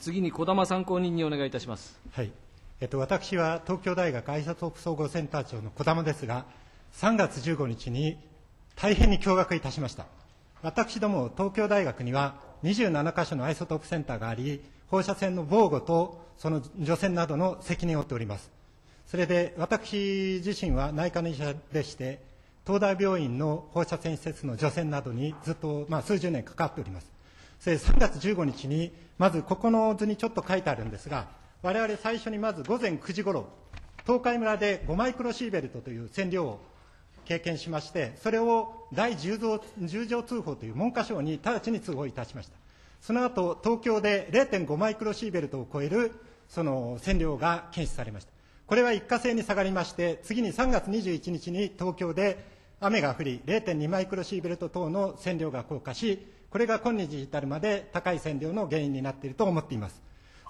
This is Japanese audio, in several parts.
次に児玉参考人にお願いいたします。はい。えっと、私は東京大学挨拶総合センター長の児玉ですが、3月15日に大変に驚愕いたしました。私ども東京大学には27カ所のアイソトープセンターがあり、放射線の防護とその除染などの責任を負っております。それで私自身は内科の医者でして、東大病院の放射線施設の除染などにずっと、まあ、数十年かかっております。3月15日に、まずここの図にちょっと書いてあるんですが、われわれ最初にまず午前9時ごろ、東海村で5マイクロシーベルトという線量を経験しまして、それを第10条十条通報という文科省に直ちに通報いたしました。その後、東京で0.5マイクロシーベルトを超えるその線量が検出されました。これは一過性に下がりまして、次に3月21日に東京で雨が降り、0.2マイクロシーベルト等の線量が降下し、これが今日に至るまで高い線量の原因になっていると思っています。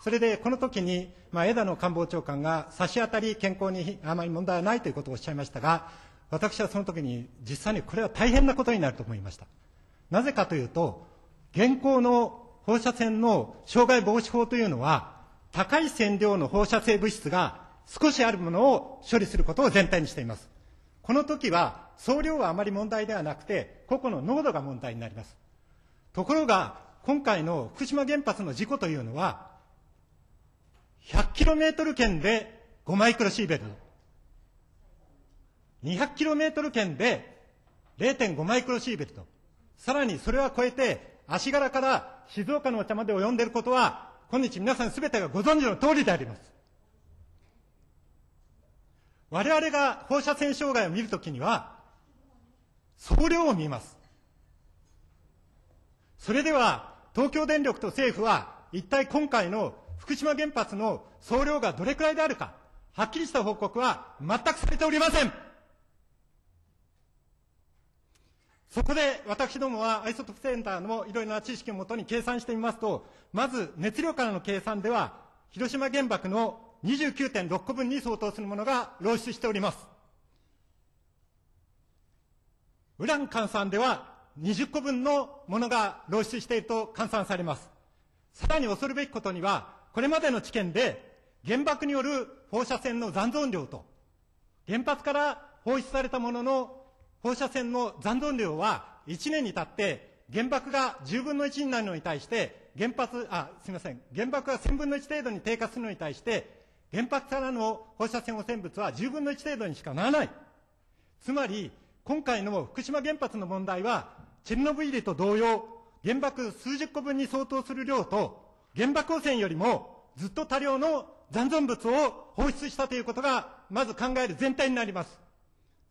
それでこの時に、まあ、枝野官房長官が差し当たり健康にあまり問題はないということをおっしゃいましたが、私はその時に実際にこれは大変なことになると思いました。なぜかというと、現行の放射線の障害防止法というのは、高い線量の放射性物質が少しあるものを処理することを全体にしています。この時は、総量はあまり問題ではなくて、個々の濃度が問題になります。ところが、今回の福島原発の事故というのは、1 0 0トル圏で5マイクロシーベルト。2 0 0トル圏で0.5マイクロシーベルト。さらにそれは超えて、足柄から静岡のお茶まで及んでいることは、今日皆さん全てがご存知の通りであります。我々が放射線障害を見るときには、総量を見ます。それでは、東京電力と政府は、一体今回の福島原発の総量がどれくらいであるか、はっきりした報告は全くされておりません。そこで私どもはアイソトプセンターのいろいろな知識をもとに計算してみますと、まず熱量からの計算では、広島原爆の29.6個分に相当するものが漏出しております。ウラン換算では20個分のものが漏出していると換算されます。さらに恐るべきことには、これまでの知見で、原爆による放射線の残存量と、原発から放出されたものの放射線の残存量は1年にたって原爆が10分の1になるのに対して、原発、あ、すみません、原爆が1000分の1程度に低下するのに対して、原発からの放射線汚染物は10分の1程度にしかならない。つまり、今回の福島原発の問題は、チェルノブイリと同様、原爆数十個分に相当する量と、原爆汚染よりもずっと多量の残存物を放出したということが、まず考える全体になります。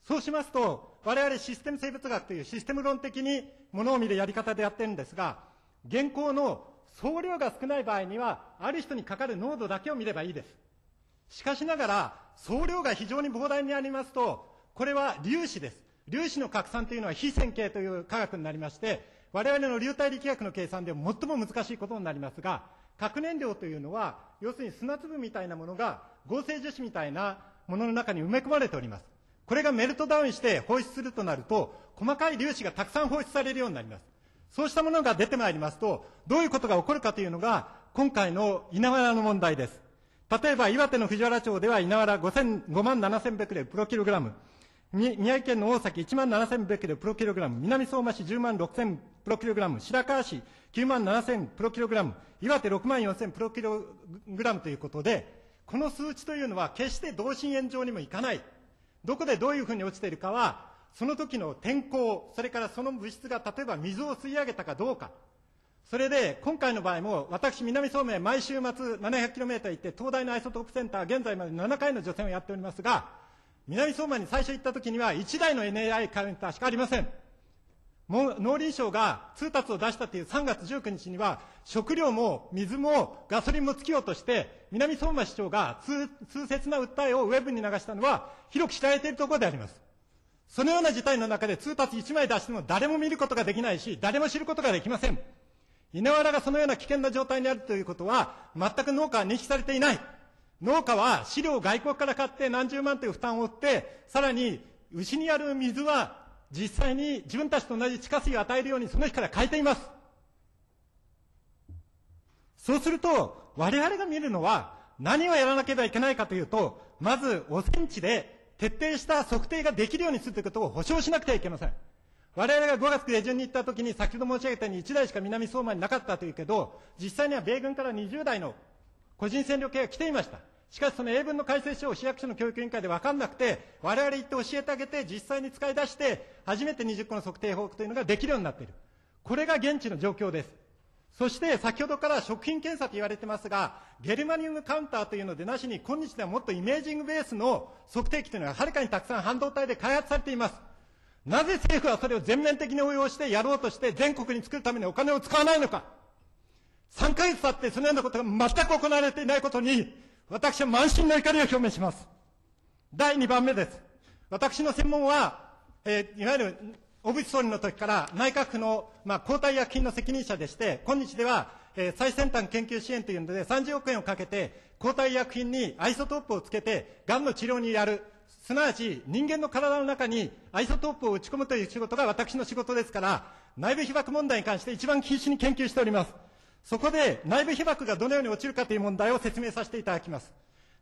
そうしますと、我々システム生物学というシステム論的に物を見るやり方でやってるんですが、現行の総量が少ない場合には、ある人にかかる濃度だけを見ればいいです。しかしながら、総量が非常に膨大にありますと、これは粒子です。粒子の拡散というのは非線形という科学になりまして、我々の流体力学の計算で最も難しいことになりますが、核燃料というのは、要するに砂粒みたいなものが合成樹脂みたいなものの中に埋め込まれております。これがメルトダウンして放出するとなると、細かい粒子がたくさん放出されるようになります。そうしたものが出てまいりますと、どういうことが起こるかというのが、今回の稲わらの問題です。例えば、岩手の藤原町では稲わら5万7千ベクレルプロキログラム。宮城県の大崎1万7000ベクレルプロキログラム、南相馬市10万6000プロキログラム、白河市9万7000プロキログラム、岩手6万4000プロキログラムということで、この数値というのは決して同心円状にもいかない。どこでどういうふうに落ちているかは、その時の天候、それからその物質が例えば水を吸い上げたかどうか。それで、今回の場合も、私、南相馬毎週末7 0 0トル行って、東大のアイソトープセンター、現在まで7回の除染をやっておりますが、南相馬に最初行った時には1台の NAI カウンターしかありません。農林省が通達を出したという3月19日には、食料も水もガソリンも尽きようとして、南相馬市長が通説な訴えをウェブに流したのは、広く知られているところであります。そのような事態の中で通達1枚出しても誰も見ることができないし、誰も知ることができません。稲わらがそのような危険な状態にあるということは、全く農家は認識されていない。農家は飼料を外国から買って何十万という負担を負って、さらに牛にある水は実際に自分たちと同じ地下水を与えるようにその日から変えています。そうすると、我々が見るのは何をやらなければいけないかというと、まず汚染地で徹底した測定ができるようにするということを保証しなくてはいけません。我々が5月下旬に行った時に先ほど申し上げたように1台しか南相馬になかったというけど、実際には米軍から20台の個人占領系が来ていました。しかしその英文の改正書を市役所の教育委員会で分かんなくて、我々行って教えてあげて、実際に使い出して、初めて20個の測定報告というのができるようになっている。これが現地の状況です。そして先ほどから食品検査と言われてますが、ゲルマニウムカウンターというのでなしに、今日ではもっとイメージングベースの測定器というのがはるかにたくさん半導体で開発されています。なぜ政府はそれを全面的に応用してやろうとして全国に作るためにお金を使わないのか。3ヶ月経ってそのようなことが全く行われていないことに、私は満身の怒りを表明します。第2番目です。私の専門は、えー、いわゆる、小渕総理の時から内閣府の、まあ、交代役員の責任者でして、今日では、えー、最先端研究支援というので30億円をかけて、抗体薬品にアイソトープをつけて、がんの治療にやる。すなわち、人間の体の中にアイソトープを打ち込むという仕事が私の仕事ですから、内部被爆問題に関して一番必死に研究しております。そこで内部被曝がどのように落ちるかという問題を説明させていただきます。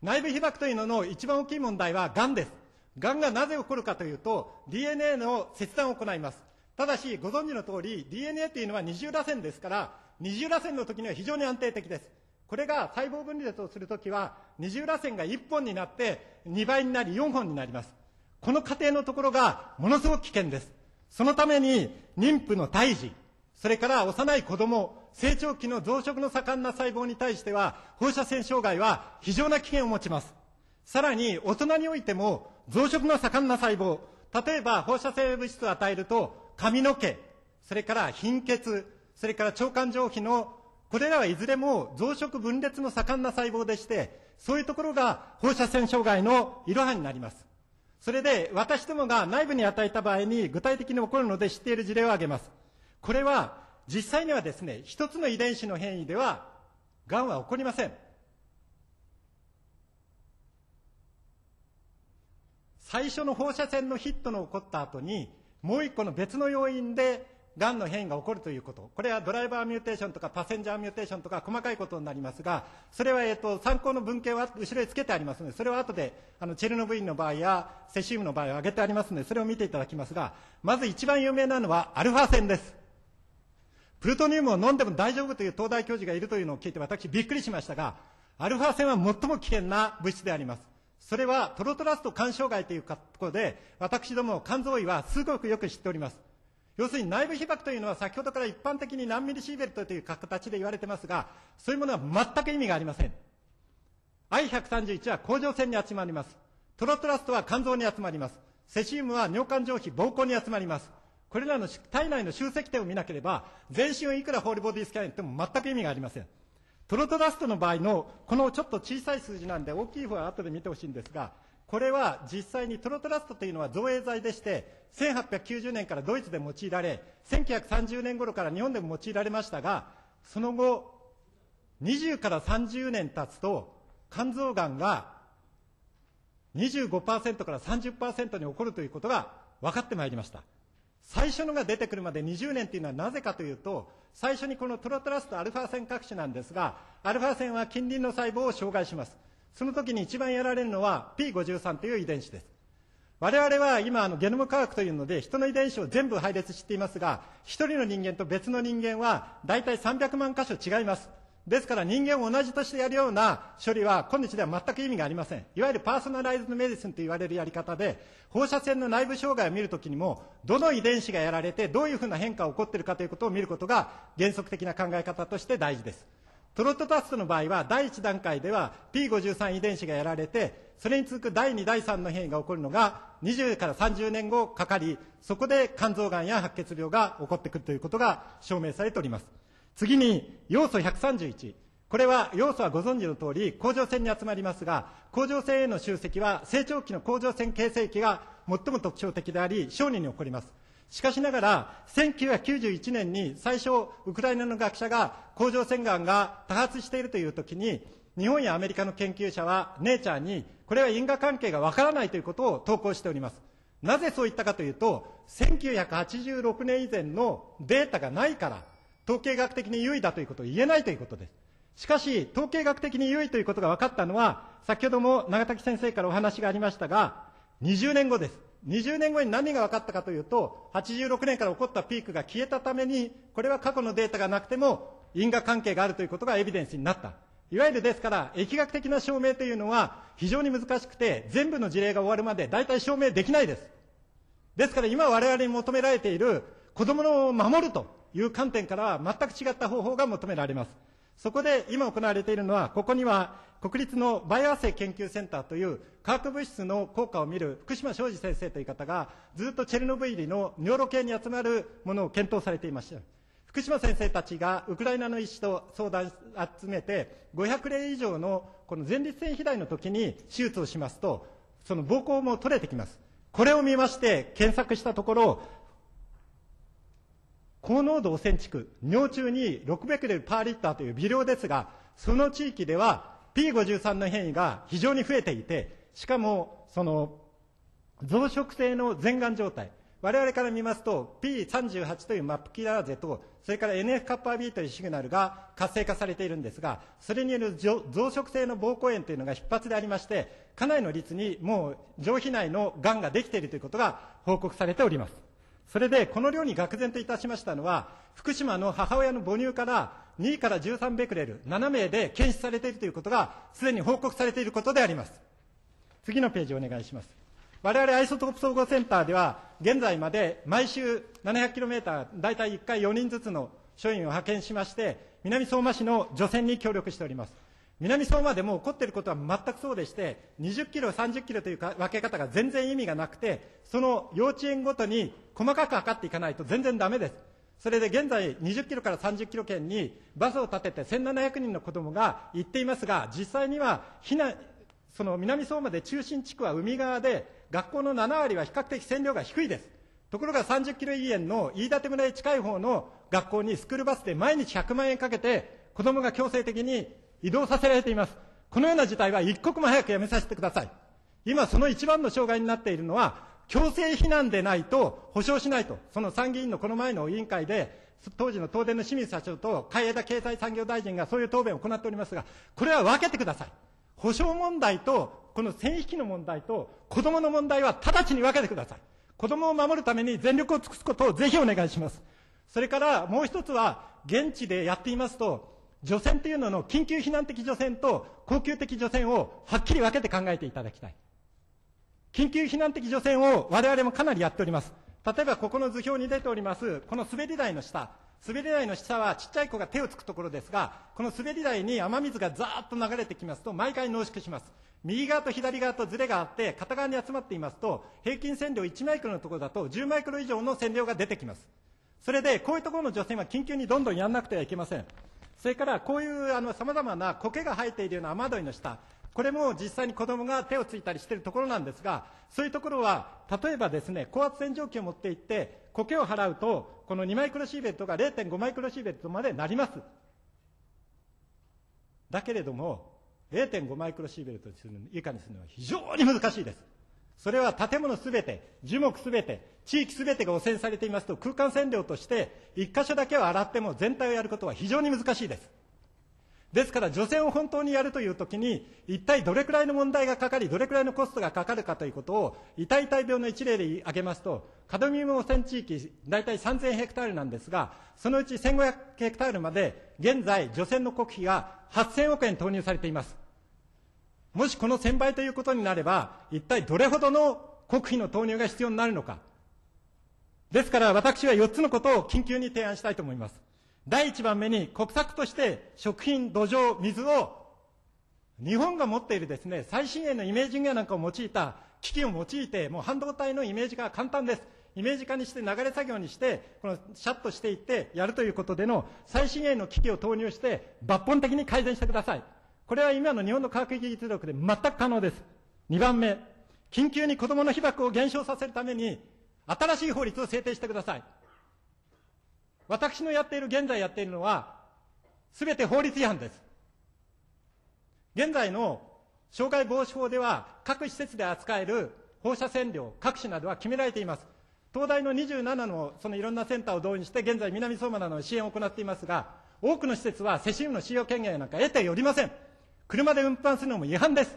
内部被曝というのの一番大きい問題は癌です。癌がなぜ起こるかというと DNA の切断を行います。ただしご存知の通り DNA というのは二重螺旋ですから二重螺旋の時には非常に安定的です。これが細胞分裂をするときは二重螺旋が1本になって2倍になり4本になります。この過程のところがものすごく危険です。そのために妊婦の胎児、それから幼い子供、成長期の増殖の盛んな細胞に対しては、放射線障害は非常な危険を持ちます。さらに、大人においても、増殖の盛んな細胞、例えば放射性物質を与えると、髪の毛、それから貧血、それから腸管上皮の、これらはいずれも増殖分裂の盛んな細胞でして、そういうところが放射線障害のいろはになります。それで、私どもが内部に与えた場合に具体的に起こるので知っている事例を挙げます。これは、実際にはですね、一つの遺伝子の変異では、がんは起こりません。最初の放射線のヒットの起こった後に、もう一個の別の要因で、がんの変異が起こるということ。これはドライバーミューテーションとかパセンジャーミューテーションとか細かいことになりますが、それは、えっと、参考の文献は後ろにつけてありますので、それは後で、あの、チェルノブイリの場合やセシウムの場合を挙げてありますので、それを見ていただきますが、まず一番有名なのはアルファ線です。プルトニウムを飲んでも大丈夫という東大教授がいるというのを聞いて私びっくりしましたが、アルファ線は最も危険な物質であります。それはトロトラスト肝障害ということで、私ども肝臓医はすごくよく知っております。要するに内部被曝というのは先ほどから一般的に何ミリシーベルトという形で言われてますが、そういうものは全く意味がありません。I131 は甲状腺に集まります。トロトラストは肝臓に集まります。セシウムは尿管上皮、膀胱に集まります。これらの体内の集積点を見なければ、全身をいくらホールボディスキャンやっても全く意味がありません。プロトラストの場合の、このちょっと小さい数字なんで大きい方は後で見てほしいんですが、これは実際にトロトラストというのは造影剤でして、1890年からドイツで用いられ、1930年頃から日本でも用いられましたが、その後、20から30年経つと、肝臓がんが25%から30%に起こるということが分かってまいりました。最初のが出てくるまで20年っていうのはなぜかというと、最初にこのトロトラストアルファ線核種なんですが、アルファ線は近隣の細胞を障害します。その時に一番やられるのは P53 という遺伝子です。我々は今あのゲノム科学というので人の遺伝子を全部配列していますが、一人の人間と別の人間は大体300万箇所違います。ですから人間を同じとしてやるような処理は今日では全く意味がありません。いわゆるパーソナライズドメディスンと言われるやり方で、放射線の内部障害を見るときにも、どの遺伝子がやられてどういうふうな変化が起こっているかということを見ることが原則的な考え方として大事です。トロトタストの場合は、第1段階では P53 遺伝子がやられて、それに続く第2、第3の変異が起こるのが20から30年後かかり、そこで肝臓がんや白血病が起こってくるということが証明されております。次に、要素131。これは、要素はご存知の通り、甲状腺に集まりますが、甲状腺への集積は、成長期の甲状腺形成期が最も特徴的であり、小児に起こります。しかしながら、1991年に最初、ウクライナの学者が甲状腺がんが多発しているという時に、日本やアメリカの研究者は、ネイチャーに、これは因果関係がわからないということを投稿しております。なぜそういったかというと、1986年以前のデータがないから統計学的に優位だということを言えないということです。しかし、統計学的に優位ということが分かったのは、先ほども長崎先生からお話がありましたが、20年後です。20年後に何が分かったかというと、86年から起こったピークが消えたために、これは過去のデータがなくても因果関係があるということがエビデンスになった。いわゆるですから、疫学的な証明というのは非常に難しくて、全部の事例が終わるまで大体証明できないです。ですから今我々に求められている子供のを守るという観点からは全く違った方法が求められます。そこで今行われているのは、ここには国立のバイオアセ研究センターという化学物質の効果を見る福島昌司先生という方がずっとチェルノブイリの尿路系に集まるものを検討されていました。福島先生たちがウクライナの医師と相談集めて500例以上のこの前立腺肥大の時に手術をしますとその膀胱も取れてきます。これを見まして検索したところ高濃度汚染地区、尿中に6ベクレルパーリッターという微量ですが、その地域では P53 の変異が非常に増えていて、しかも、その、増殖性の全がん状態。我々から見ますと、P38 というマップキラーゼと、それから NF カッパー B というシグナルが活性化されているんですが、それによる増殖性の膀胱炎というのが頻発でありまして、かなりの率にもう上皮内のがんができているということが報告されております。それでこの量に愕然といたしましたのは福島の母親の母乳から2から13ベクレル7名で検出されているということがすでに報告されていることであります次のページお願いします我々アイソトープ総合センターでは現在まで毎週7 0 0ター、大体1回4人ずつの署員を派遣しまして南相馬市の除染に協力しております南相馬でも起こっていることは全くそうでして、20キロ、30キロという分け方が全然意味がなくて、その幼稚園ごとに細かく測っていかないと全然だめです。それで現在、20キロから30キロ圏にバスを立てて1700人の子どもが行っていますが、実際には避難、その南相馬で中心地区は海側で、学校の7割は比較的線量が低いです。ところが30キロ以縁の飯舘村へ近い方の学校にスクールバスで毎日100万円かけて、子どもが強制的に移動させられています。このような事態は一刻も早くやめさせてください。今その一番の障害になっているのは、強制避難でないと保証しないと、その参議院のこの前の委員会で、当時の東電の清水社長と海江田経済産業大臣がそういう答弁を行っておりますが、これは分けてください。保証問題と、この線引きの問題と、子供の問題は直ちに分けてください。子供を守るために全力を尽くすことをぜひお願いします。それからもう一つは、現地でやっていますと、除染というのの緊急避難的除染と恒久的除染をはっきり分けて考えていただきたい。緊急避難的除染を我々もかなりやっております。例えばここの図表に出ております、この滑り台の下、滑り台の下はちっちゃい子が手をつくところですが、この滑り台に雨水がザーッと流れてきますと、毎回濃縮します。右側と左側とずれがあって、片側に集まっていますと、平均線量1マイクロのところだと10マイクロ以上の線量が出てきます。それで、こういうところの除染は緊急にどんどんやんなくてはいけません。それからこういうあのざまな苔が生えているような雨どいの下、これも実際に子供が手をついたりしているところなんですが、そういうところは、例えばですね、高圧洗浄機を持って行って、苔を払うと、この2マイクロシーベルトが0.5マイクロシーベルトまでなります。だけれども、0.5マイクロシーベルトにする以下にするのは非常に難しいです。それは建物すべて、樹木すべて、地域すべてが汚染されていますと空間占領として、一箇所だけは洗っても全体をやることは非常に難しいです。ですから除染を本当にやるというときに、一体どれくらいの問題がかかり、どれくらいのコストがかかるかということを、遺体体病の一例で挙げますと、カドミウム汚染地域、大体3000ヘクタールなんですが、そのうち1500ヘクタールまで、現在除染の国費が8000億円投入されています。もしこの1000倍ということになれば、一体どれほどの国費の投入が必要になるのか。ですから私は4つのことを緊急に提案したいと思います。第1番目に国策として食品、土壌、水を日本が持っているですね、最新鋭のイメージングやなんかを用いた機器を用いて、もう半導体のイメージ化は簡単です。イメージ化にして流れ作業にして、このシャッとしていってやるということでの最新鋭の機器を投入して抜本的に改善してください。これは今の日本の科学技術力で全く可能です。2番目、緊急に子供の被爆を減少させるために、新しい法律を制定してください。私のやっている、現在やっているのは、すべて法律違反です。現在の障害防止法では、各施設で扱える放射線量、各種などは決められています。東大の27のそのいろんなセンターを動員して、現在南相馬などの支援を行っていますが、多くの施設はセシウムの使用権限なんか得ておりません。車で運搬するのも違反です。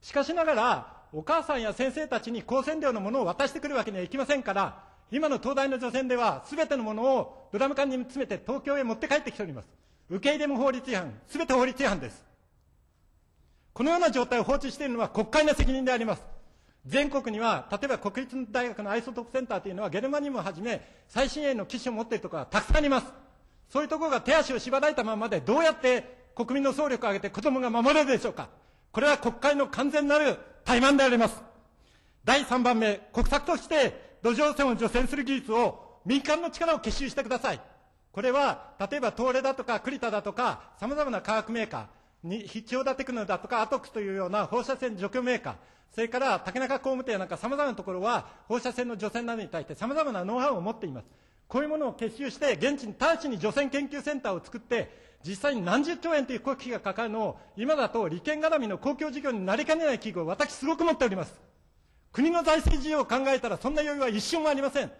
しかしながら、お母さんや先生たちに高線料のものを渡してくるわけにはいきませんから、今の東大の除染では、すべてのものをドラム缶に詰めて東京へ持って帰ってきております。受け入れも法律違反、すべて法律違反です。このような状態を放置しているのは国会の責任であります。全国には、例えば国立大学のアイソトプセンターというのは、ゲルマニウムをはじめ、最新鋭の機種を持っているところはたくさんあります。そういうところが手足を縛られたままで、どうやって国民の総力を挙げて子供が守れるでしょうか。これは国会の完全なる怠慢であります。第3番目、国策として土壌汚染を除染する技術を民間の力を結集してください。これは、例えば東レだとか栗田だとか、様々な化学メーカーに、必要だテクノだとかアトックというような放射線除去メーカー、それから竹中工務店なんか様々なところは放射線の除染などに対して様々なノウハウを持っています。こういうものを結集して、現地に直ちに除染研究センターを作って、実際に何十兆円という国費がかかるのを、今だと利権絡みの公共事業になりかねない企業を私すごく持っております。国の財政事業を考えたらそんな余裕は一瞬もありません。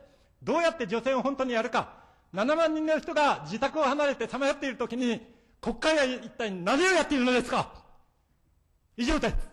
どうやって除染を本当にやるか。7万人の人が自宅を離れてさまよっているときに、国会は一体何をやっているのですか以上です。